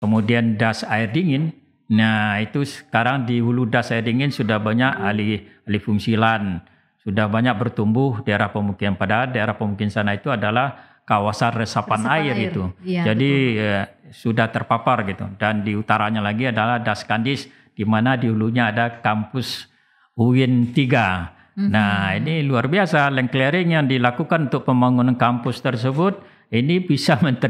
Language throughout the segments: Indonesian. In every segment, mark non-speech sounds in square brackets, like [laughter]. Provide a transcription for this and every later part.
Kemudian das air dingin. Nah, itu sekarang di hulu das air dingin sudah banyak alih alih fungsi lahan. Sudah banyak bertumbuh daerah pemukiman. pada daerah pemukiman sana itu adalah kawasan resapan, resapan air, air itu. Iya, ya, Jadi eh, sudah terpapar gitu. Dan di utaranya lagi adalah das kandis di mana di hulunya ada kampus UIN 3. Mhm. Nah, ini luar biasa land clearing yang dilakukan untuk pembangunan kampus tersebut ini bisa [laughs] men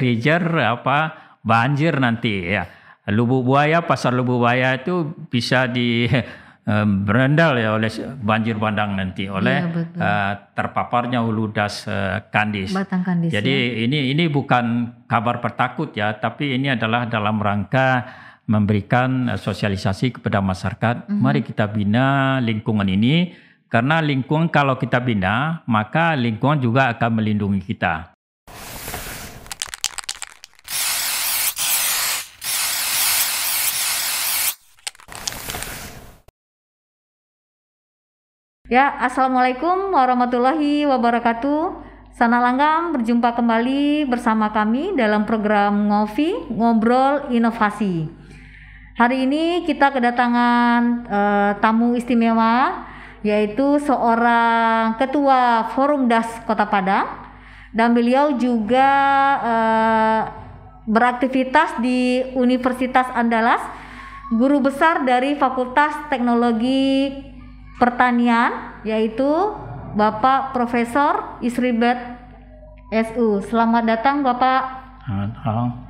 apa banjir nanti ya. Lubu Buaya, pasar Lubu Buaya itu bisa di [laughs] eh, berendal ya oleh banjir bandang nanti oleh ya, uh, terpaparnya hulu das uh, kandis. Batang kandis. Jadi ya. ini ini bukan kabar pertakut ya, tapi ini adalah dalam rangka memberikan sosialisasi kepada masyarakat. Mm -hmm. Mari kita bina lingkungan ini karena lingkungan kalau kita bina maka lingkungan juga akan melindungi kita. Ya, Assalamualaikum warahmatullahi wabarakatuh. Sana Langgam berjumpa kembali bersama kami dalam program Ngopi Ngobrol Inovasi. Hari ini kita kedatangan uh, tamu istimewa yaitu seorang ketua Forum Das Kota Padang dan beliau juga uh, beraktivitas di Universitas Andalas, guru besar dari Fakultas Teknologi pertanian yaitu Bapak Profesor Isribet SU. Selamat datang Bapak.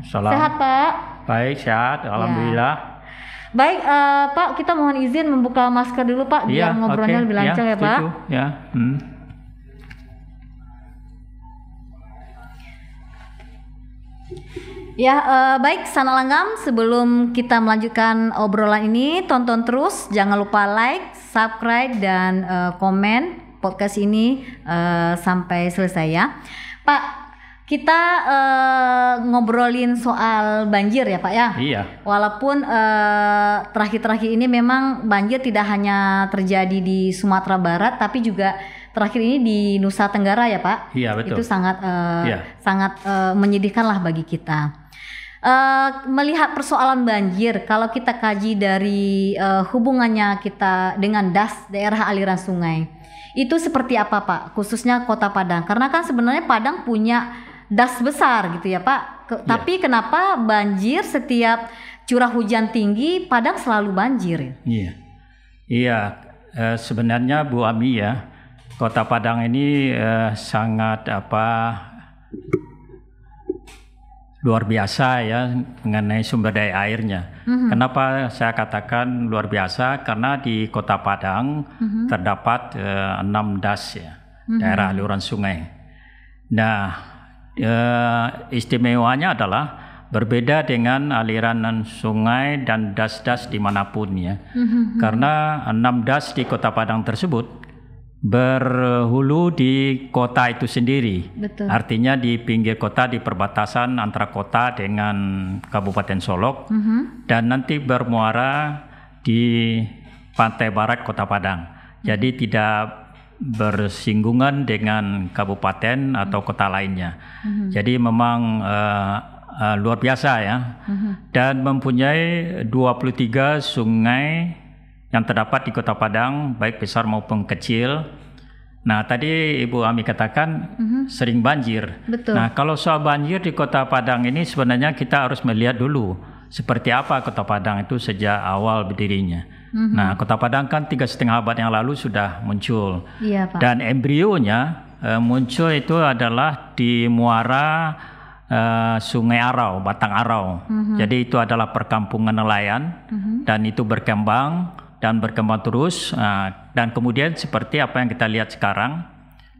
Salam. Sehat Pak. Baik sehat, ya. alhamdulillah. Ya. Baik, uh, Pak, kita mohon izin membuka masker dulu, Pak, iya, biar ya, ngobrolnya okay. lebih lancar ya, ya Pak. Setuju. Ya. Hmm. Ya, uh, baik Sana Langgam, sebelum kita melanjutkan obrolan ini, tonton terus, jangan lupa like, subscribe dan uh, komen podcast ini uh, sampai selesai ya. Pak, kita uh, ngobrolin soal banjir ya, Pak ya. Iya. Walaupun terakhir terakhir-terakhir ini memang banjir tidak hanya terjadi di Sumatera Barat, tapi juga terakhir ini di Nusa Tenggara ya, Pak. Iya, betul. Itu sangat uh, iya. sangat uh, menyedihkan lah bagi kita uh, melihat persoalan banjir kalau kita kaji dari uh, hubungannya kita dengan das daerah aliran sungai itu seperti apa Pak khususnya kota Padang karena kan sebenarnya Padang punya das besar gitu ya Pak Ke, yeah. tapi kenapa banjir setiap curah hujan tinggi Padang selalu banjir ya? iya yeah. iya yeah. uh, sebenarnya Bu Ami ya kota Padang ini uh, sangat apa luar biasa ya mengenai sumber daya airnya. Mm-hmm. Kenapa saya katakan luar biasa? Karena di Kota Padang mm-hmm. terdapat eh, enam das ya, mm-hmm. daerah aliran sungai. Nah, uh, istimewanya adalah berbeda dengan aliran sungai dan das-das dimanapun ya. Mm-hmm. Karena enam das di Kota Padang tersebut berhulu di kota itu sendiri. Betul. Artinya di pinggir kota di perbatasan antara kota dengan Kabupaten Solok mm -hmm. dan nanti bermuara di pantai barat Kota Padang. Jadi mm-hmm. tidak bersinggungan dengan kabupaten atau kota lainnya. Mm-hmm. Jadi memang uh, uh, luar biasa ya. Mm-hmm. Dan mempunyai 23 sungai yang terdapat di Kota Padang, baik besar maupun kecil. Nah, tadi Ibu Ami katakan mm-hmm. sering banjir. Betul. Nah, kalau soal banjir di Kota Padang ini sebenarnya kita harus melihat dulu seperti apa Kota Padang itu sejak awal berdirinya. Mm-hmm. Nah, Kota Padang kan tiga setengah abad yang lalu sudah muncul. Iya, Pak. Dan embrionya e, muncul itu adalah di muara uh, Sungai Arau, Batang Arau. Uh-huh. Jadi itu adalah perkampungan nelayan uh-huh. dan itu berkembang dan berkembang terus eh, dan kemudian seperti apa yang kita lihat sekarang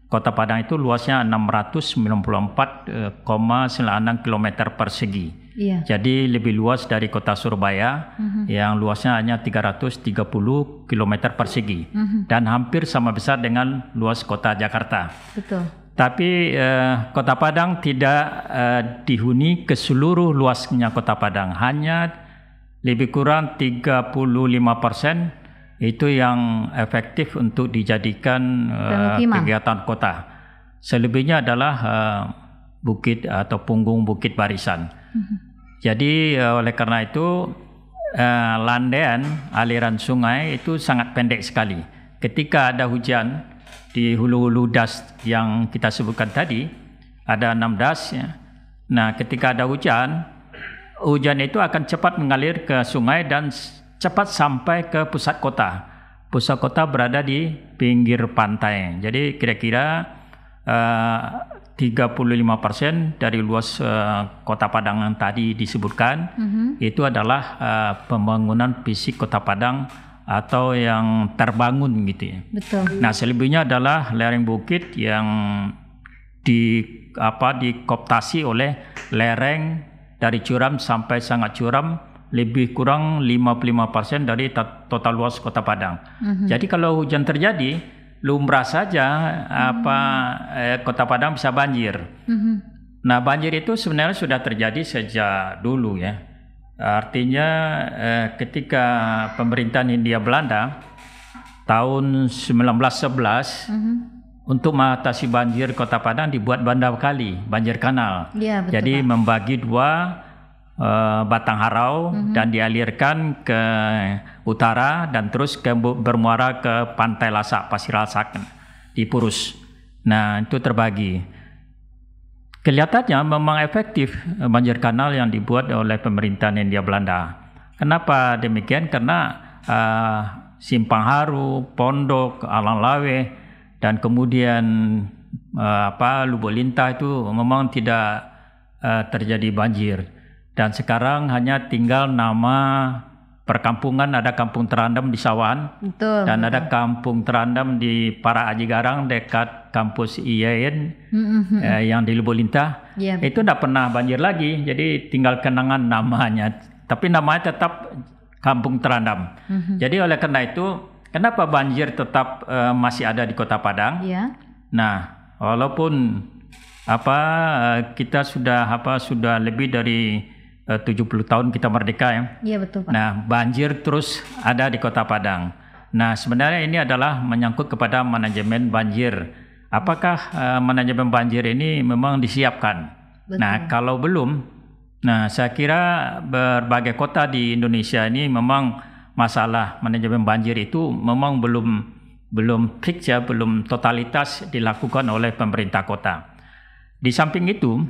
Kota Padang itu luasnya 694,96 eh, km persegi. Iya. Jadi lebih luas dari kota Surabaya uh-huh. yang luasnya hanya 330 km persegi uh-huh. dan hampir sama besar dengan luas kota Jakarta. Betul. Tapi eh, Kota Padang tidak eh, dihuni ke seluruh luasnya Kota Padang, hanya lebih kurang 35% persen itu yang efektif untuk dijadikan uh, kegiatan kota. Selebihnya adalah uh, bukit atau punggung bukit barisan. Hmm. Jadi uh, oleh karena itu uh, landean aliran sungai itu sangat pendek sekali. Ketika ada hujan di hulu-hulu das yang kita sebutkan tadi, ada enam das ya. Nah, ketika ada hujan, hujan itu akan cepat mengalir ke sungai dan cepat sampai ke pusat kota. Pusat kota berada di pinggir pantai. Jadi kira-kira eh, uh, 35% dari luas uh, Kota Padang yang tadi disebutkan mm -hmm. itu adalah uh, pembangunan fisik Kota Padang atau yang terbangun gitu ya. Betul. Nah, selebihnya adalah lereng bukit yang di apa dikoptasi oleh lereng dari curam sampai sangat curam lebih kurang 55% dari total luas Kota Padang. Mm-hmm. Jadi kalau hujan terjadi, lumrah saja mm-hmm. apa eh, Kota Padang bisa banjir. Mm-hmm. Nah, banjir itu sebenarnya sudah terjadi sejak dulu ya. Artinya eh, ketika pemerintahan Hindia Belanda tahun 1911 mm-hmm untuk mengatasi banjir Kota Padang dibuat bandar kali, banjir kanal. Ya, betul, Jadi Pak. membagi dua uh, batang harau mm-hmm. dan dialirkan ke utara dan terus ke bermuara ke pantai Lasak, Pasir Lasak di Purus. Nah, itu terbagi. Kelihatannya memang efektif eh, banjir kanal yang dibuat oleh pemerintah India Belanda. Kenapa demikian? Karena uh, Simpang Haru, Pondok, Alang Lawe dan kemudian uh, apa lintah itu memang tidak uh, terjadi banjir dan sekarang hanya tinggal nama perkampungan ada kampung terandam di Sawan betul, dan ada kampung terandam di Para Aji Garang dekat kampus IAIN mm-hmm. eh, yang di Lintah yeah. itu tidak pernah banjir lagi jadi tinggal kenangan namanya tapi namanya tetap kampung terandam mm-hmm. jadi oleh karena itu Kenapa banjir tetap uh, masih ada di Kota Padang? Ya. Nah, walaupun apa eh, kita sudah apa sudah lebih dari eh, uh, 70 tahun kita merdeka ya. Iya betul Pak. Nah, banjir terus ada di Kota Padang. Nah, sebenarnya ini adalah menyangkut kepada manajemen banjir. Apakah uh, manajemen banjir ini memang disiapkan? Betul. Nah, kalau belum, nah saya kira berbagai kota di Indonesia ini memang masalah manajemen banjir itu memang belum belum fix ya, belum totalitas dilakukan oleh pemerintah kota. Di samping itu,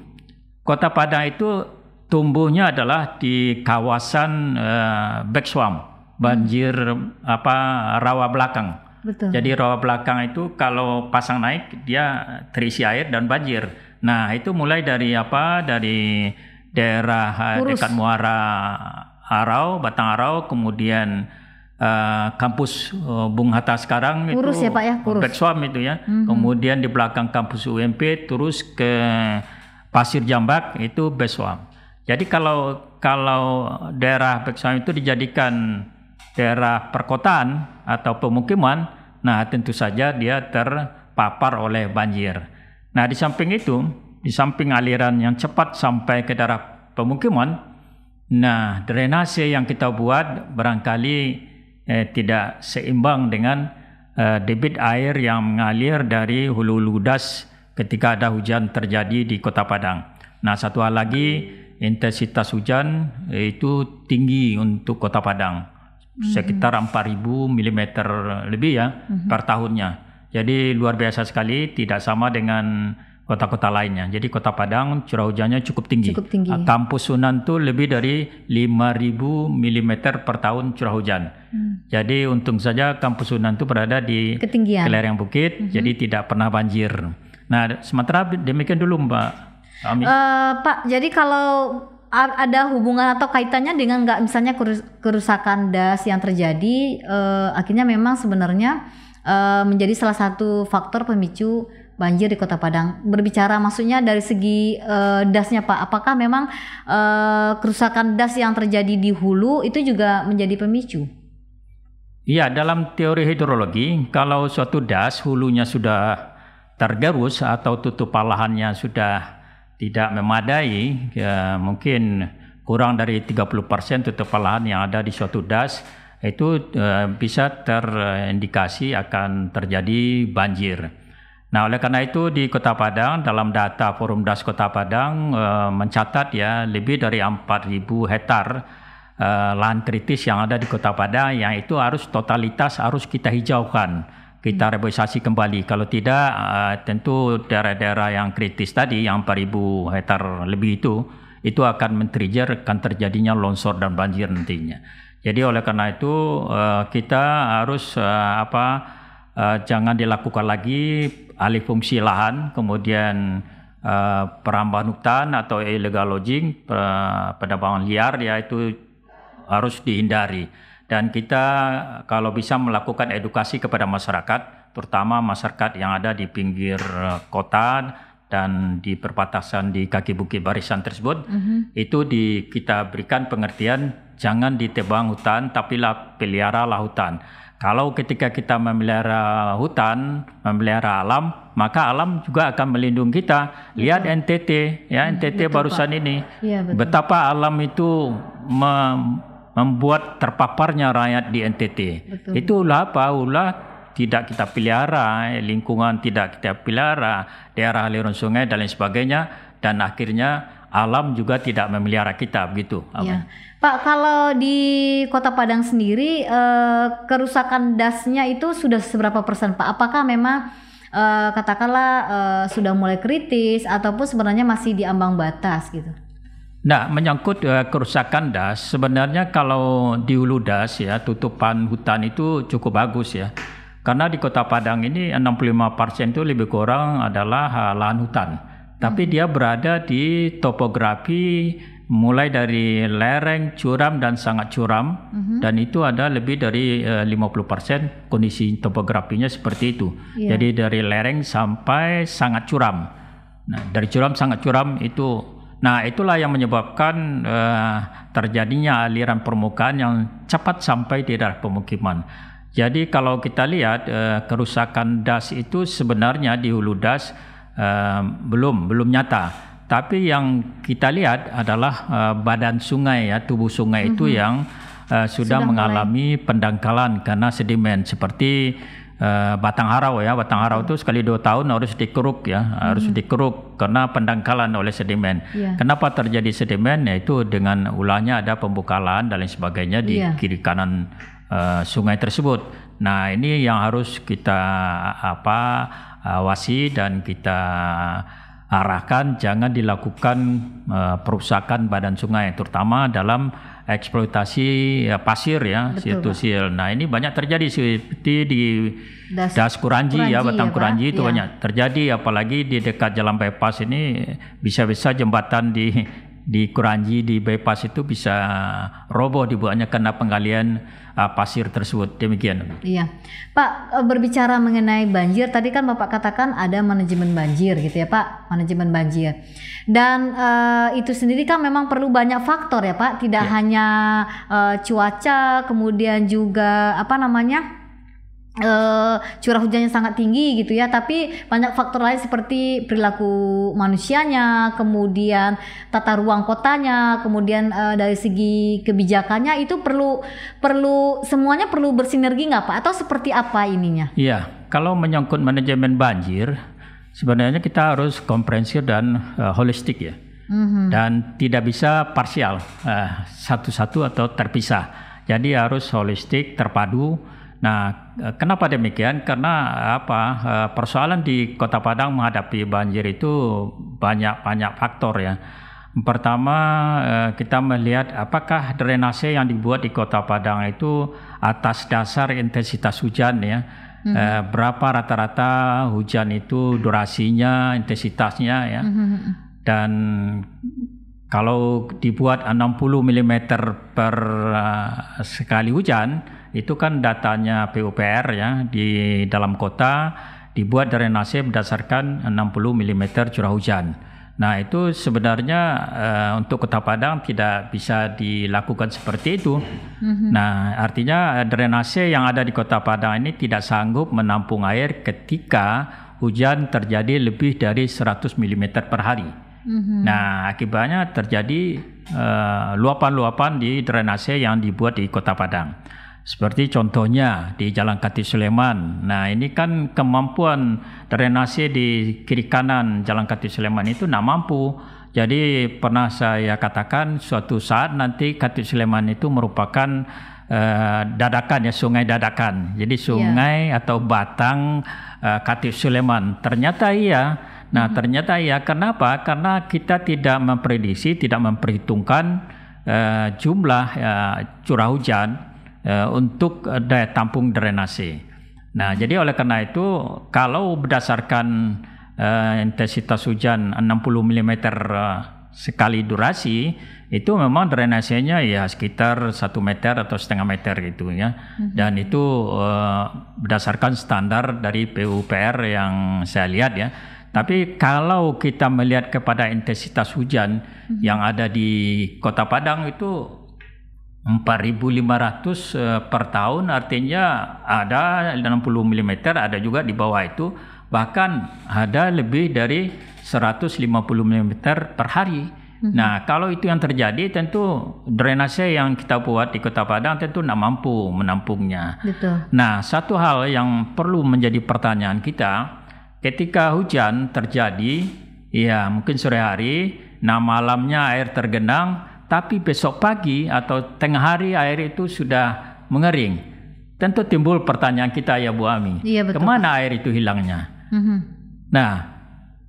Kota Padang itu tumbuhnya adalah di kawasan uh, eh, back swamp, banjir hmm. apa rawa belakang. Betul. Jadi rawa belakang itu kalau pasang naik dia terisi air dan banjir. Nah, itu mulai dari apa? Dari daerah Kurus. Eh, dekat muara Arau, Batang Arau, kemudian uh, kampus uh, Bung Hatta sekarang kurus itu ya Pak ya, kurus. Suam itu ya. Mm-hmm. Kemudian di belakang kampus UMP terus ke Pasir Jambak itu Besuam. Jadi kalau kalau daerah Beswam itu dijadikan daerah perkotaan atau pemukiman, nah tentu saja dia terpapar oleh banjir. Nah, di samping itu, di samping aliran yang cepat sampai ke daerah pemukiman, Nah, drainase yang kita buat barangkali eh, tidak seimbang dengan eh, debit air yang mengalir dari hulu ludas ketika ada hujan terjadi di Kota Padang. Nah, satu hal lagi intensitas hujan itu tinggi untuk Kota Padang. Hmm. Sekitar 4000 mm lebih ya mm -hmm. per tahunnya. Jadi luar biasa sekali tidak sama dengan kota-kota lainnya. Jadi kota Padang curah hujannya cukup tinggi. Cukup tinggi. Nah, kampus Sunan tuh lebih dari 5000 mm per tahun curah hujan. Hmm. Jadi untung saja kampus Sunan tuh berada di ketinggian kelereng bukit, hmm. jadi tidak pernah banjir. Nah, sementara demikian dulu Mbak. Amin. Uh, eh, Pak, jadi kalau ada hubungan atau kaitannya dengan nggak misalnya kerusakan das yang terjadi, uh, akhirnya memang sebenarnya uh, menjadi salah satu faktor pemicu banjir di Kota Padang. Berbicara maksudnya dari segi uh, dasnya Pak, apakah memang uh, kerusakan das yang terjadi di hulu itu juga menjadi pemicu? Iya, dalam teori hidrologi, kalau suatu das hulunya sudah tergerus atau tutup palahannya sudah tidak memadai, ya mungkin kurang dari 30% tutup lahan yang ada di suatu das itu eh, bisa terindikasi akan terjadi banjir. Nah, oleh karena itu di Kota Padang dalam data Forum Das Kota Padang e, mencatat ya lebih dari 4.000 hektar e, lahan kritis yang ada di Kota Padang yang itu harus totalitas harus kita hijaukan, kita hmm. reboisasi kembali. Kalau tidak e, tentu daerah-daerah yang kritis tadi yang 4.000 hektar lebih itu itu akan men-trigger akan terjadinya longsor dan banjir nantinya. Jadi oleh karena itu e, kita harus e, apa uh, jangan dilakukan lagi alih fungsi lahan, kemudian uh, perambahan hutan atau illegal logging uh, penambangan liar ya itu harus dihindari. Dan kita kalau bisa melakukan edukasi kepada masyarakat, terutama masyarakat yang ada di pinggir eh, kota dan di perbatasan di kaki bukit barisan tersebut, mm -hmm. itu di, kita berikan pengertian jangan ditebang hutan, tapi lah hutan kalau ketika kita memelihara hutan, memelihara alam, maka alam juga akan melindungi kita. Lihat NTT, ya iya, NTT betapa, barusan ini, ya, betul. betapa alam itu mem membuat terpaparnya rakyat di NTT. Betul. Itulah apa tidak kita pelihara, lingkungan tidak kita pelihara, daerah aliran sungai dan lain sebagainya, dan akhirnya alam juga tidak memelihara kita begitu. Ya. Pak, kalau di Kota Padang sendiri eh, kerusakan dasnya itu sudah seberapa persen, Pak? Apakah memang eh, katakanlah eh, sudah mulai kritis ataupun sebenarnya masih di ambang batas gitu? Nah, menyangkut eh, kerusakan das, sebenarnya kalau di hulu das ya tutupan hutan itu cukup bagus ya. Karena di Kota Padang ini 65% itu lebih kurang adalah eh, lahan hutan. Tapi hmm. dia berada di topografi mulai dari lereng, curam dan sangat curam mm-hmm. dan itu ada lebih dari eh, uh, 50% kondisi topografinya seperti itu. Yeah. Jadi dari lereng sampai sangat curam. Nah, dari curam sangat curam itu nah itulah yang menyebabkan uh, terjadinya aliran permukaan yang cepat sampai di daerah pemukiman. Jadi kalau kita lihat uh, kerusakan das itu sebenarnya di hulu das uh, belum belum nyata tapi yang kita lihat adalah uh, badan sungai ya, tubuh sungai mm -hmm. itu mm-hmm. yang uh, sudah, sudah mengalami mulai. pendangkalan karena sedimen seperti uh, batang harau ya. Batang harau mm-hmm. itu sekali dua tahun harus dikeruk ya, mm -hmm. harus mm-hmm. dikeruk karena pendangkalan oleh sedimen. Yeah. Kenapa terjadi sedimen? Yaitu dengan ulahnya ada pembukalan dan lain sebagainya di yeah. kiri kanan uh, sungai tersebut. Nah, ini yang harus kita apa awasi dan kita arahkan jangan dilakukan uh, perusakan badan sungai terutama dalam eksploitasi uh, pasir ya situsil. Nah ini banyak terjadi seperti di Das, das Kuranji, ya, Kuranji ya Batang ya, Kuranji Pak. itu ya. banyak terjadi apalagi di dekat jalan bypass ini bisa-bisa jembatan di di Kuranji di bypass itu bisa roboh dibuatnya karena penggalian uh, pasir tersebut. Demikian. Iya, Pak eh, berbicara mengenai banjir tadi kan Bapak katakan ada manajemen banjir gitu ya Pak, manajemen banjir. Dan uh, itu sendiri kan memang perlu banyak faktor ya Pak, tidak ya. hanya uh, cuaca, kemudian juga apa namanya? uh, curah hujannya sangat tinggi gitu ya tapi banyak faktor lain seperti perilaku manusianya kemudian tata ruang kotanya kemudian uh, dari segi kebijakannya itu perlu perlu semuanya perlu bersinergi nggak pak atau seperti apa ininya iya kalau menyangkut manajemen banjir sebenarnya kita harus komprehensif dan uh, holistik ya mm-hmm. dan tidak bisa parsial uh, satu-satu atau terpisah jadi harus holistik terpadu Nah, eh, kenapa demikian? Karena eh, apa? Eh, persoalan di Kota Padang menghadapi banjir itu banyak-banyak faktor ya. Pertama, kita melihat apakah drainase yang dibuat di Kota Padang itu atas dasar intensitas hujan ya. Uh, Berapa rata-rata hujan itu durasinya, intensitasnya ya. Mhm, mhm, Dan kalau dibuat 60 mm per sekali hujan, itu kan datanya PUPR ya di dalam kota dibuat drainase berdasarkan 60 mm curah hujan. Nah itu sebenarnya uh, untuk Kota Padang tidak bisa dilakukan seperti itu. Mhm. Nah artinya eh, drainase yang ada di Kota Padang ini tidak sanggup menampung air ketika hujan terjadi lebih dari 100 mm per hari. Mhm. Nah akibatnya terjadi eh, luapan-luapan uh, di drainase yang dibuat di Kota Padang. Seperti contohnya di Jalan Kati Suleman. Nah, ini kan kemampuan drainase di kiri kanan Jalan Kati Suleman itu tidak mampu. Jadi pernah saya katakan suatu saat nanti Kati Suleman itu merupakan uh, dadakan ya sungai dadakan. Jadi iya. sungai yeah. atau batang uh, Kati Suleman. Ternyata iya. Nah, mm -hmm. ternyata iya. Kenapa? Karena kita tidak memprediksi, tidak memperhitungkan uh, jumlah uh, curah hujan Eh, untuk eh, daya tampung drenase. Nah, jadi oleh karena itu kalau berdasarkan uh, intensitas hujan 60 mm uh, sekali durasi itu memang drainasenya ya sekitar 1 meter atau setengah meter gitu ya mhm. dan itu uh, berdasarkan standar dari PUPR yang saya lihat ya tapi kalau kita melihat kepada intensitas hujan mhm. yang ada di Kota Padang itu 4.500 eh, per tahun artinya ada 60 mm ada juga di bawah itu bahkan ada lebih dari 150 mm per hari. Mhm. Nah kalau itu yang terjadi tentu drainase yang kita buat di Kota Padang tentu tidak mampu menampungnya. Betul. Nah satu hal yang perlu menjadi pertanyaan kita ketika hujan terjadi ya mungkin sore hari, nah malamnya air tergenang tapi besok pagi atau tengah hari air itu sudah mengering. Tentu timbul pertanyaan kita ya Bu Ami, iya, betul. kemana air itu hilangnya? Mm-hmm. Nah,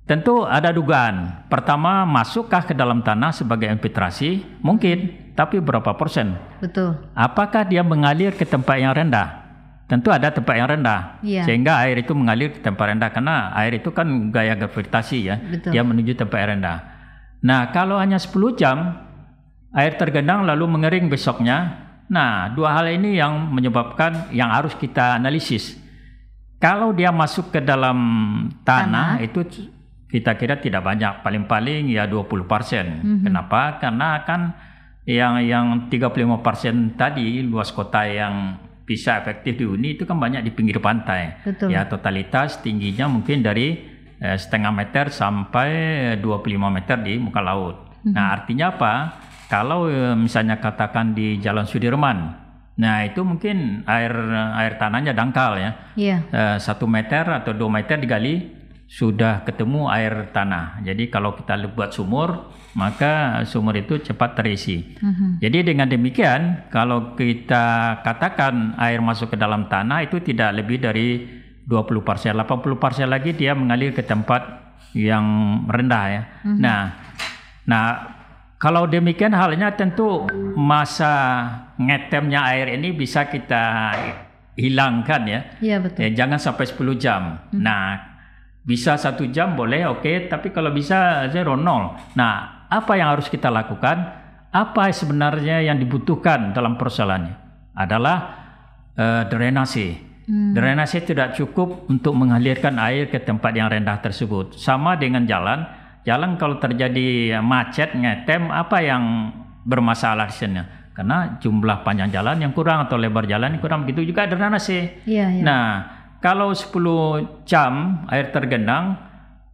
tentu ada dugaan. Pertama, masukkah ke dalam tanah sebagai infiltrasi? Mungkin, tapi berapa persen? Betul. Apakah dia mengalir ke tempat yang rendah? Tentu ada tempat yang rendah, yeah. sehingga air itu mengalir ke tempat rendah karena air itu kan gaya gravitasi ya, Betul. dia menuju tempat yang rendah. Nah, kalau hanya 10 jam air tergenang lalu mengering besoknya. Nah, dua hal ini yang menyebabkan yang harus kita analisis. Kalau dia masuk ke dalam tanah, tanah. itu kita kira tidak banyak, paling-paling ya 20%. Mm -hmm. Kenapa? Karena kan yang yang 35% tadi luas kota yang bisa efektif dihuni itu kan banyak di pinggir pantai. Betul. Ya, totalitas tingginya mungkin dari eh, setengah meter sampai 25 eh, meter di muka laut. Mm -hmm. Nah, mhm. artinya apa? Kalau e, misalnya katakan di Jalan Sudirman, Nah itu mungkin air air tanahnya dangkal ya. Iya. Yeah. Satu meter atau dua meter digali sudah ketemu air tanah. Jadi kalau kita buat sumur maka sumur itu cepat terisi. Mm -hmm. Jadi dengan demikian kalau kita katakan air masuk ke dalam tanah itu tidak lebih dari 20 persen, 80 persen lagi dia mengalir ke tempat yang rendah ya. Mm -hmm. Nah, nah kalau demikian halnya tentu masa ngetemnya air ini bisa kita hilangkan ya. Iya betul. Ya, jangan sampai 10 jam. Hmm. Nah, bisa satu jam boleh, oke. Okay, tapi kalau bisa zero nol. Nah, apa yang harus kita lakukan? Apa sebenarnya yang dibutuhkan dalam persoalannya? Adalah uh, drenasi. Hmm. Drenasi tidak cukup untuk mengalirkan air ke tempat yang rendah tersebut. Sama dengan jalan jalan kalau terjadi macet ngetem apa yang bermasalah di sini? karena jumlah panjang jalan yang kurang atau lebar jalan yang kurang begitu juga ada sih. Ya, ya. Nah, kalau 10 jam air tergenang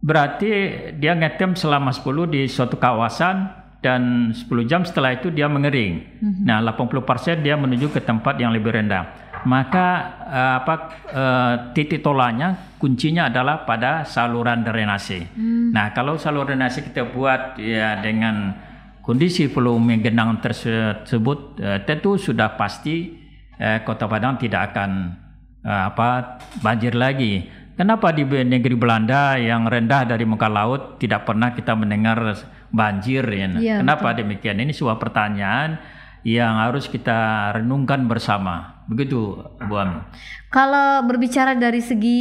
berarti dia ngetem selama 10 di suatu kawasan dan 10 jam setelah itu dia mengering. Mm -hmm. Nah, 80% dia menuju ke tempat yang lebih rendah maka uh, apa uh, titik tolanya kuncinya adalah pada saluran drainase. Hmm. Nah, kalau saluran drainase kita buat ya dengan kondisi volume genang tersebut uh, tentu sudah pasti uh, Kota Padang tidak akan uh, apa banjir lagi. Kenapa di negeri Belanda yang rendah dari muka laut tidak pernah kita mendengar banjir ya? ya Kenapa betul. demikian? Ini sebuah pertanyaan yang harus kita renungkan bersama. Begitu, ah. Bu Ami. Kalau berbicara dari segi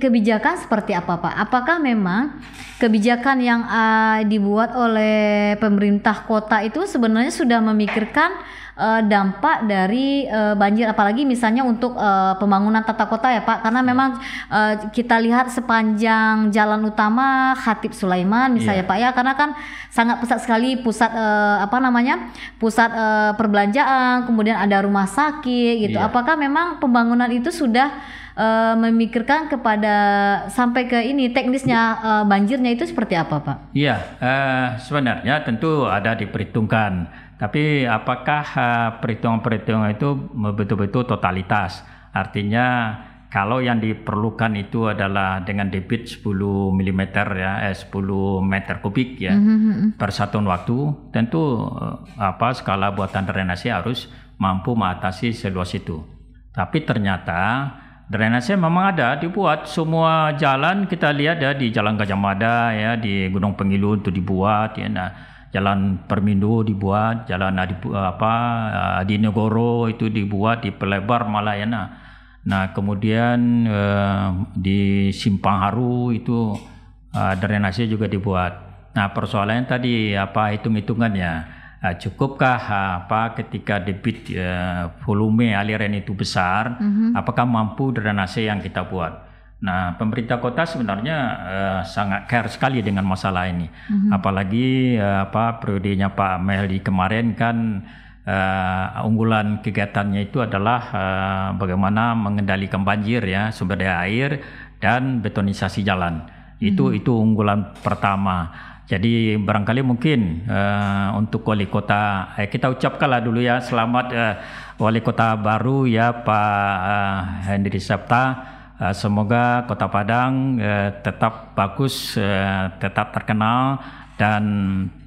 kebijakan seperti apa, Pak? Apakah memang kebijakan yang uh, dibuat oleh pemerintah kota itu sebenarnya sudah memikirkan uh, dampak dari uh, banjir apalagi misalnya untuk uh, pembangunan tata kota ya Pak karena iya. memang uh, kita lihat sepanjang jalan utama Khatib Sulaiman misalnya yeah. Pak ya karena kan sangat pesat sekali pusat uh, apa namanya pusat uh, perbelanjaan kemudian ada rumah sakit gitu yeah. apakah memang pembangunan itu sudah uh, memikirkan kepada sampai ke ini teknisnya uh, banjirnya itu seperti apa Pak? Iya yeah, uh, sebenarnya tentu ada diperhitungkan tapi apakah eh, perhitungan-perhitungan itu betul-betul totalitas? Artinya kalau yang diperlukan itu adalah dengan debit 10 mm ya, eh, 10 meter kubik ya mm -hmm. satu waktu, tentu eh, apa skala buatan drainase harus mampu mengatasi seluas itu. Tapi ternyata drainase memang ada dibuat semua jalan kita lihat ya di Jalan Gajah Mada ya di Gunung Pengilu itu dibuat ya nah jalan Permindo dibuat, jalan Adi, apa Negoro itu dibuat, diperlebar Pelebar Malayana. nah. kemudian eh, di Simpang Haru itu eh, drenase juga dibuat. Nah, persoalannya tadi apa hitung-hitungannya? Eh, cukupkah apa ketika debit eh, volume aliran itu besar, mm -hmm. apakah mampu drenase yang kita buat? Nah, pemerintah kota sebenarnya uh, sangat care sekali dengan masalah ini. Mm-hmm. Apalagi uh, apa periodenya Pak meli kemarin kan uh, unggulan kegiatannya itu adalah uh, bagaimana mengendalikan banjir ya, sumber daya air dan betonisasi jalan. Itu mm-hmm. itu unggulan pertama. Jadi barangkali mungkin uh, untuk wali kota eh, kita ucapkanlah dulu ya selamat uh, wali kota baru ya Pak uh, Hendri Septa Eh, semoga Kota Padang eh, tetap bagus, eh, tetap terkenal dan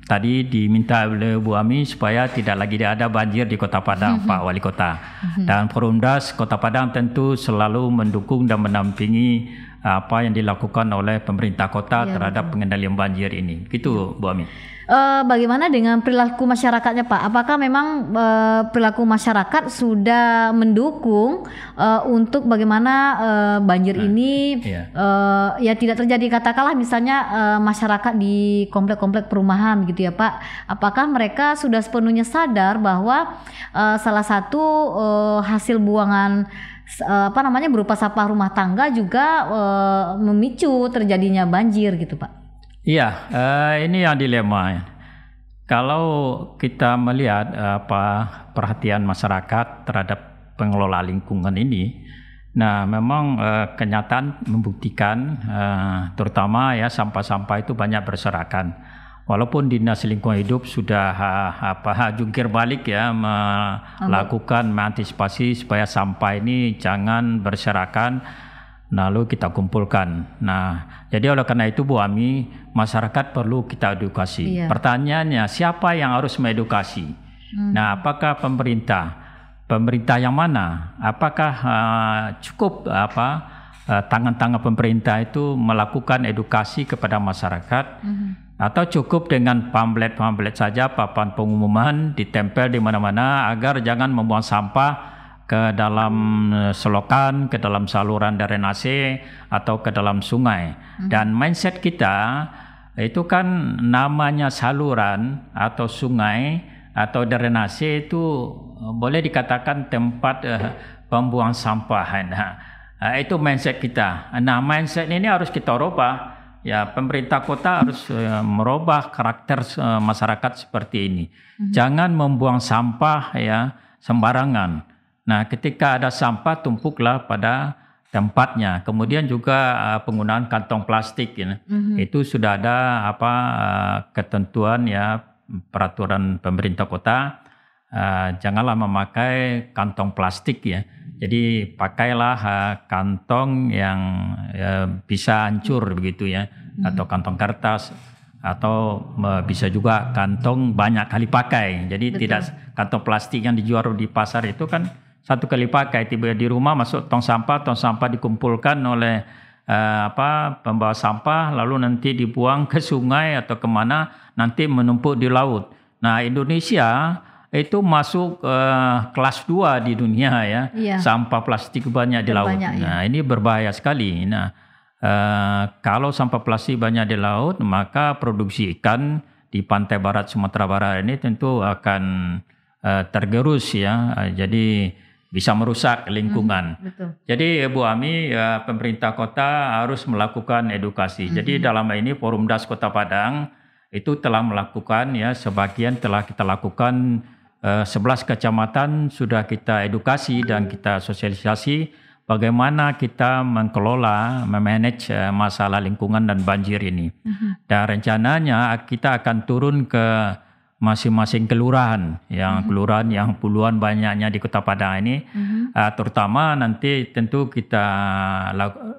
tadi diminta oleh Bu Ami supaya tidak lagi ada banjir di Kota Padang, mhm. Pak Wali Kota. Mhm. Dan Das Kota Padang tentu selalu mendukung dan menampingi apa yang dilakukan oleh pemerintah kota ya, terhadap betul. pengendalian banjir ini. Gitu Bu Ami uh, bagaimana dengan perilaku masyarakatnya Pak? Apakah memang uh, perilaku masyarakat sudah mendukung uh, untuk bagaimana uh, banjir nah, ini iya. uh, ya tidak terjadi katakanlah misalnya uh, masyarakat di komplek-komplek perumahan gitu ya Pak. Apakah mereka sudah sepenuhnya sadar bahwa uh, salah satu uh, hasil buangan apa namanya berupa sampah rumah tangga juga uh, memicu terjadinya banjir gitu pak. Iya, uh, ini yang dilema. Kalau kita melihat eh, apa perhatian masyarakat terhadap pengelola lingkungan ini, nah memang uh, kenyataan membuktikan uh, terutama ya sampah-sampah itu banyak berserakan. Walaupun dinas lingkungan hidup sudah uh, apa jungkir balik ya melakukan mengantisipasi supaya sampah ini jangan berserakan lalu kita kumpulkan. Nah, jadi oleh karena itu Bu Ami, masyarakat perlu kita edukasi. Iya. Pertanyaannya, siapa yang harus mengedukasi? Hmm. Nah, apakah pemerintah? Pemerintah yang mana? Apakah uh, cukup apa tangan eh, tangan-tangan pemerintah itu melakukan edukasi kepada masyarakat? Hmm. Atau cukup dengan pamflet-pamflet saja, papan pengumuman ditempel di mana-mana agar jangan membuang sampah ke dalam eh, selokan, ke dalam saluran drainase atau ke dalam sungai. Mhm. Dan mindset kita itu kan namanya saluran atau sungai atau drainase itu eh, boleh dikatakan tempat uh, pembuang sampah. [laughs] Nah, itu mindset kita. Nah, mindset ini harus kita ubah. Ya, pemerintah kota harus uh, merubah karakter uh, masyarakat seperti ini. Hmm. Jangan membuang sampah ya sembarangan Nah, ketika ada sampah tumpuklah pada tempatnya. Kemudian juga uh, penggunaan kantong plastik ya. Mm-hmm. Itu sudah ada apa uh, ketentuan ya peraturan pemerintah kota uh, janganlah memakai kantong plastik ya. Jadi pakailah uh, kantong yang uh, bisa hancur begitu ya mm-hmm. atau kantong kertas atau bisa juga kantong banyak kali pakai. Jadi Betul. tidak kantong plastik yang dijual di pasar itu kan satu kali pakai tiba di rumah masuk tong sampah tong sampah dikumpulkan oleh eh, apa pembawa sampah lalu nanti dibuang ke sungai atau kemana nanti menumpuk di laut nah Indonesia itu masuk eh, kelas 2 di dunia ya iya. sampah plastik banyak di laut banyak, iya. nah iya. ini berbahaya sekali nah eh, kalau sampah plastik banyak di laut maka produksi ikan di pantai barat Sumatera Barat ini tentu akan eh, tergerus ya jadi bisa merusak lingkungan. Hmm, betul. Jadi Bu Ami, ya, pemerintah kota harus melakukan edukasi. Hmm. Jadi dalam ini Forum Das Kota Padang itu telah melakukan ya sebagian telah kita lakukan eh, 11 kecamatan sudah kita edukasi dan hmm. kita sosialisasi bagaimana kita mengelola, memanage uh, masalah lingkungan dan banjir ini. Hmm. Dan rencananya kita akan turun ke masing-masing kelurahan, yang mm -hmm. kelurahan yang puluhan banyaknya di Kota Padang ini, mm -hmm. uh, terutama nanti tentu kita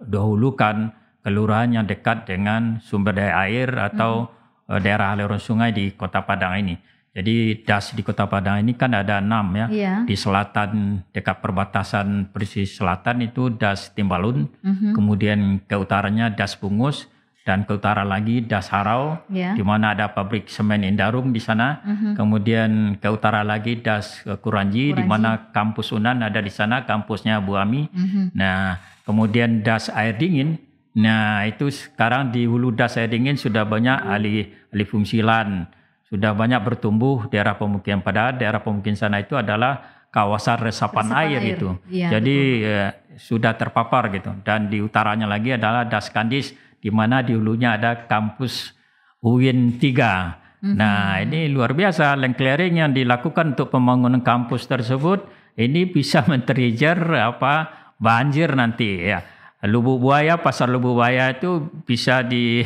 dahulukan kelurahan yang dekat dengan sumber daya air atau mm -hmm. uh, daerah aliran sungai di Kota Padang ini. Jadi das di Kota Padang ini kan ada enam ya. Yeah. Di selatan dekat perbatasan Persis Selatan itu das Timbalun, mm -hmm. kemudian ke utaranya das Bungus, dan ke utara lagi Dasharau yeah. di mana ada pabrik semen Indarum di sana. Mm -hmm. Kemudian ke utara lagi Das Kuranji, Kuranji. di mana kampus Unan ada di sana, kampusnya Buami. Mm -hmm. Nah, kemudian Das Air Dingin. Nah, itu sekarang di hulu Das Air Dingin sudah banyak mm alih alih fungsi lan, Sudah banyak bertumbuh daerah pemukiman pada Daerah pemukiman sana itu adalah kawasan resapan, resapan air, air itu. Ya, Jadi eh, sudah terpapar gitu. Dan di utaranya lagi adalah Das Kandis di mana di hulunya ada kampus UIN 3. Mm-hmm. Nah, ini luar biasa Land clearing yang dilakukan untuk pembangunan kampus tersebut ini bisa [laughs] men-trigger apa banjir nanti ya. Lubu Buaya, pasar Lubu Buaya itu bisa di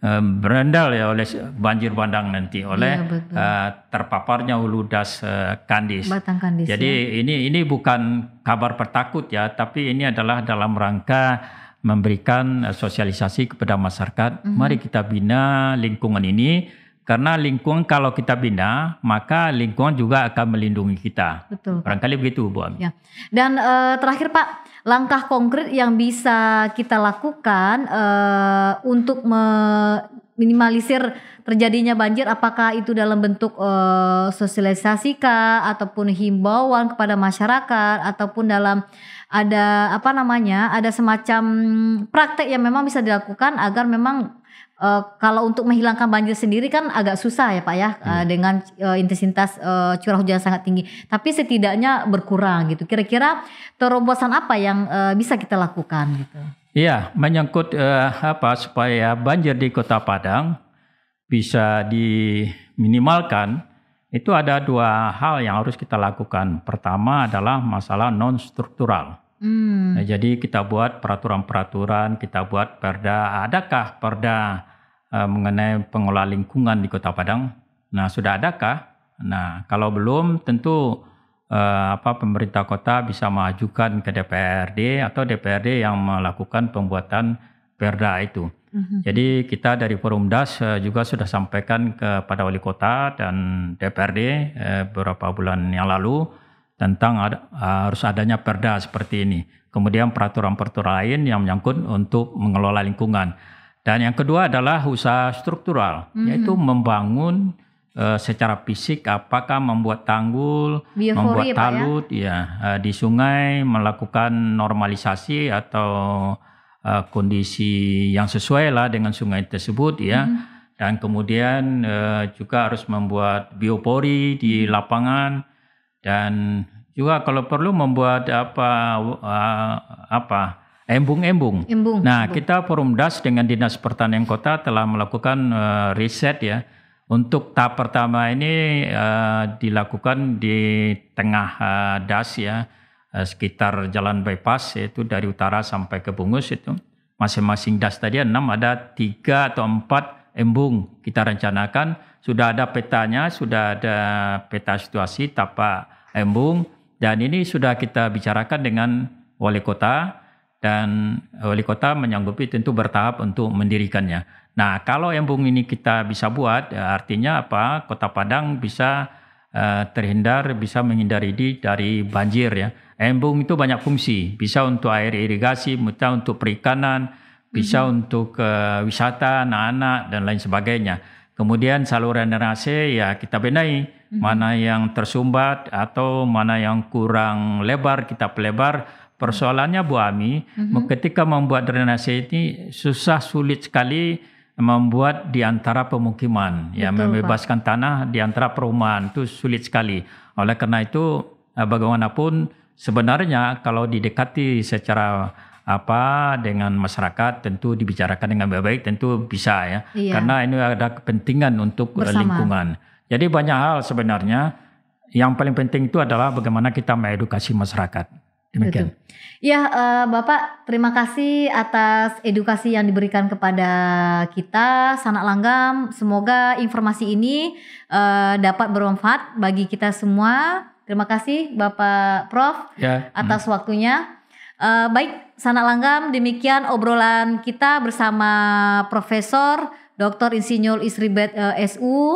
um, [laughs] berendal ya oleh banjir bandang nanti oleh ya, uh, terpaparnya uludas uh, eh, kandis. kandis. Jadi ya. ini ini bukan kabar pertakut ya, tapi ini adalah dalam rangka memberikan eh, sosialisasi kepada masyarakat. Mm-hmm. Mari kita bina lingkungan ini karena lingkungan kalau kita bina maka lingkungan juga akan melindungi kita. Betul. Barangkali begitu Bu Ami. Ya. Dan e, terakhir Pak, langkah konkret yang bisa kita lakukan e, untuk meminimalisir terjadinya banjir apakah itu dalam bentuk uh, sosialisasi kah ataupun himbauan kepada masyarakat ataupun dalam ada apa namanya ada semacam praktek yang memang bisa dilakukan agar memang uh, kalau untuk menghilangkan banjir sendiri kan agak susah ya Pak ya eh, hmm. uh, dengan uh, intensitas uh, curah hujan sangat tinggi tapi setidaknya berkurang gitu kira-kira terobosan apa yang uh, bisa kita lakukan gitu Iya, menyangkut uh, apa supaya banjir di Kota Padang bisa diminimalkan, itu ada dua hal yang harus kita lakukan. Pertama adalah masalah non struktural. Hmm. Nah, jadi kita buat peraturan-peraturan, kita buat perda. Adakah perda eh, mengenai pengelola lingkungan di Kota Padang? Nah, sudah adakah? Nah, kalau belum tentu eh, apa pemerintah kota bisa mengajukan ke DPRD atau DPRD yang melakukan pembuatan Perda itu. Mhm. Jadi kita dari Forum DAS eh, juga sudah sampaikan kepada Wali Kota dan DPRD eh, beberapa bulan yang lalu tentang ada, harus adanya perda seperti ini. Kemudian peraturan-peraturan lain yang menyangkut untuk mengelola lingkungan. Dan yang kedua adalah usaha struktural, mm-hmm. yaitu membangun eh, secara fisik apakah membuat tanggul, Biofori, membuat ya? talut, ya, ya di sungai melakukan normalisasi atau uh, kondisi yang sesuai lah dengan sungai tersebut ya. Mm -hmm. Dan kemudian uh, juga harus membuat biopori di lapangan dan juga kalau perlu membuat apa uh, apa embung-embung. Nah, embung. kita Das dengan Dinas Pertanian Kota telah melakukan uh, riset ya. Untuk tahap pertama ini uh, dilakukan di tengah uh, das ya Eh, sekitar jalan bypass yaitu dari utara sampai ke Bungus itu masing-masing das tadi enam ada tiga atau empat embung kita rencanakan sudah ada petanya sudah ada peta situasi tapa embung dan ini sudah kita bicarakan dengan wali kota dan wali kota menyanggupi tentu bertahap untuk mendirikannya. Nah kalau embung ini kita bisa buat eh, artinya apa Kota Padang bisa Eh, terhindar bisa menghindari di dari banjir ya. Embung itu banyak fungsi, bisa untuk air irigasi, bisa untuk perikanan, bisa mm-hmm. untuk uh, wisata anak-anak dan lain sebagainya. Kemudian saluran drainase ya kita benahi mm-hmm. mana yang tersumbat atau mana yang kurang lebar kita pelebar. Persoalannya Bu Ami, mm-hmm. ketika membuat drainase ini susah sulit sekali membuat di antara pemukiman, ya, Betul, ya membebaskan Pak. tanah di antara perumahan itu sulit sekali. Oleh karena itu eh, bagaimanapun sebenarnya kalau didekati secara apa dengan masyarakat tentu dibicarakan dengan baik-baik tentu bisa ya. Iya. Karena ini ada kepentingan untuk Bersama. lingkungan. Jadi banyak hal sebenarnya yang paling penting itu adalah bagaimana kita mengedukasi masyarakat. Demikian. Gitu. Ya, uh, Bapak, terima kasih atas edukasi yang diberikan kepada kita, Sanak Langgam. Semoga informasi ini uh, dapat bermanfaat bagi kita semua. Terima kasih, Bapak Prof, ya. Mm. atas hmm. waktunya. Uh, baik, Sanak Langgam, demikian obrolan kita bersama Profesor Dr. Insinyur Isribet uh, SU uh,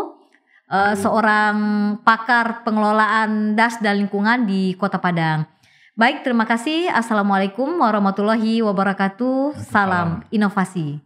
mm. seorang pakar pengelolaan das dan lingkungan di Kota Padang. Baik, terima kasih. Assalamualaikum warahmatullahi wabarakatuh. Salam inovasi.